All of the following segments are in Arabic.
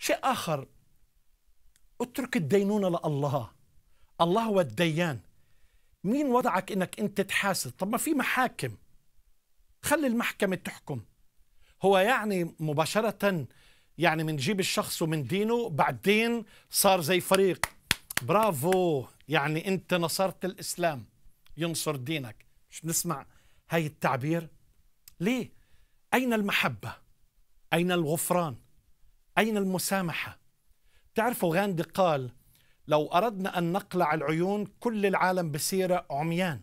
شيء آخر اترك الدينونة لله الله هو الديان مين وضعك انك انت تحاسب طب ما في محاكم خلي المحكمة تحكم هو يعني مباشرة يعني منجيب الشخص ومن دينه بعدين صار زي فريق برافو يعني انت نصرت الاسلام ينصر دينك مش نسمع هاي التعبير ليه اين المحبه اين الغفران أين المسامحة؟ تعرفوا غاندي قال لو أردنا أن نقلع العيون كل العالم بصير عميان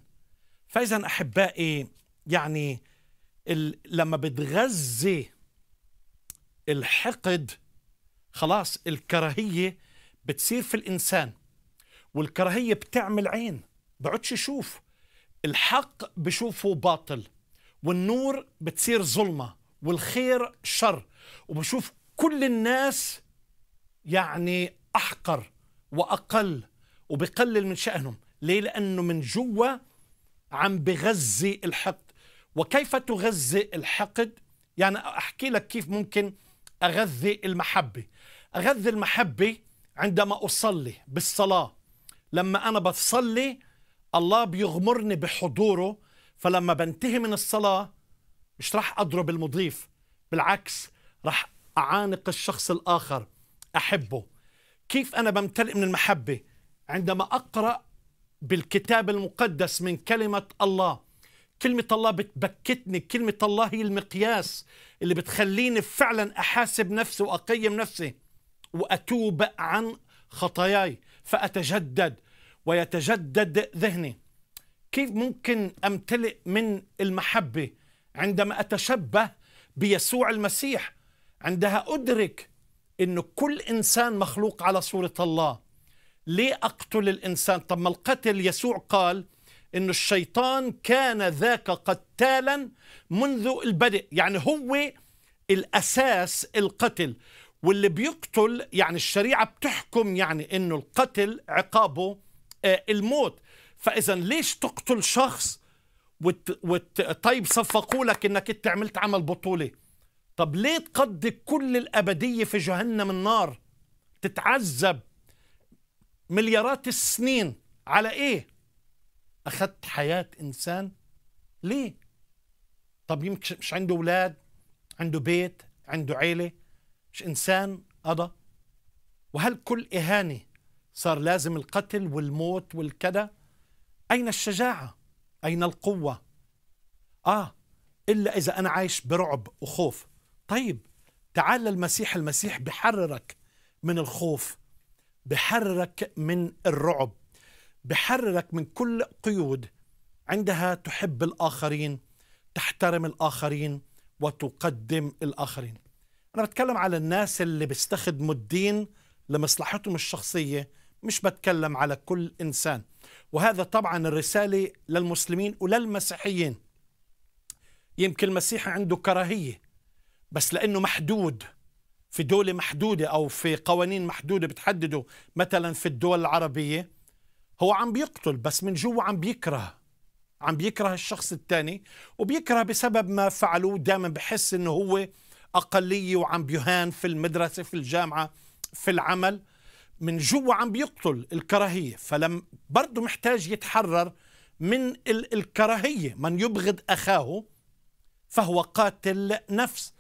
فإذا أحبائي يعني لما بتغذي الحقد خلاص الكراهية بتصير في الإنسان والكراهية بتعمل عين بعدش يشوف الحق بشوفه باطل والنور بتصير ظلمة والخير شر وبشوف كل الناس يعني احقر واقل وبقلل من شأنهم ليه لأنه من جوا عم بغذي الحقد وكيف تغذي الحقد يعني أحكي لك كيف ممكن أغذي المحبة أغذي المحبة عندما أصلي بالصلاة لما أنا بصلي الله بيغمرني بحضوره فلما بنتهي من الصلاة مش راح أضرب المضيف بالعكس راح أعانق الشخص الآخر أحبه كيف أنا بمتلئ من المحبة عندما أقرأ بالكتاب المقدس من كلمة الله كلمة الله بتبكتني كلمة الله هي المقياس اللي بتخليني فعلا أحاسب نفسي وأقيم نفسي وأتوب عن خطاياي فأتجدد ويتجدد ذهني كيف ممكن أمتلئ من المحبة عندما أتشبه بيسوع المسيح عندها أدرك أنه كل إنسان مخلوق على صورة الله ليه أقتل الإنسان طب ما القتل يسوع قال أن الشيطان كان ذاك قتالا منذ البدء يعني هو الأساس القتل واللي بيقتل يعني الشريعة بتحكم يعني أنه القتل عقابه آه، الموت فإذا ليش تقتل شخص وت... وت... طيب صفقوا لك أنك أنت عملت عمل بطولة طب ليه تقضي كل الأبدية في جهنم النار تتعذب مليارات السنين على إيه أخذت حياة إنسان ليه طب يمكن مش عنده أولاد عنده بيت عنده عيلة مش إنسان قضى وهل كل إهانة صار لازم القتل والموت والكذا أين الشجاعة أين القوة آه إلا إذا أنا عايش برعب وخوف طيب تعال للمسيح المسيح بحررك من الخوف بحررك من الرعب بحررك من كل قيود عندها تحب الآخرين تحترم الآخرين وتقدم الآخرين أنا بتكلم على الناس اللي بيستخدموا الدين لمصلحتهم الشخصية مش بتكلم على كل إنسان وهذا طبعا الرسالة للمسلمين وللمسيحيين يمكن المسيح عنده كراهية بس لأنه محدود في دولة محدودة أو في قوانين محدودة بتحدده مثلا في الدول العربية هو عم بيقتل بس من جوا عم بيكره عم بيكره الشخص الثاني وبيكره بسبب ما فعلوه دائما بحس انه هو اقليه وعم بيهان في المدرسه في الجامعه في العمل من جوا عم بيقتل الكراهيه فلم برضه محتاج يتحرر من الكراهيه من يبغض اخاه فهو قاتل نفس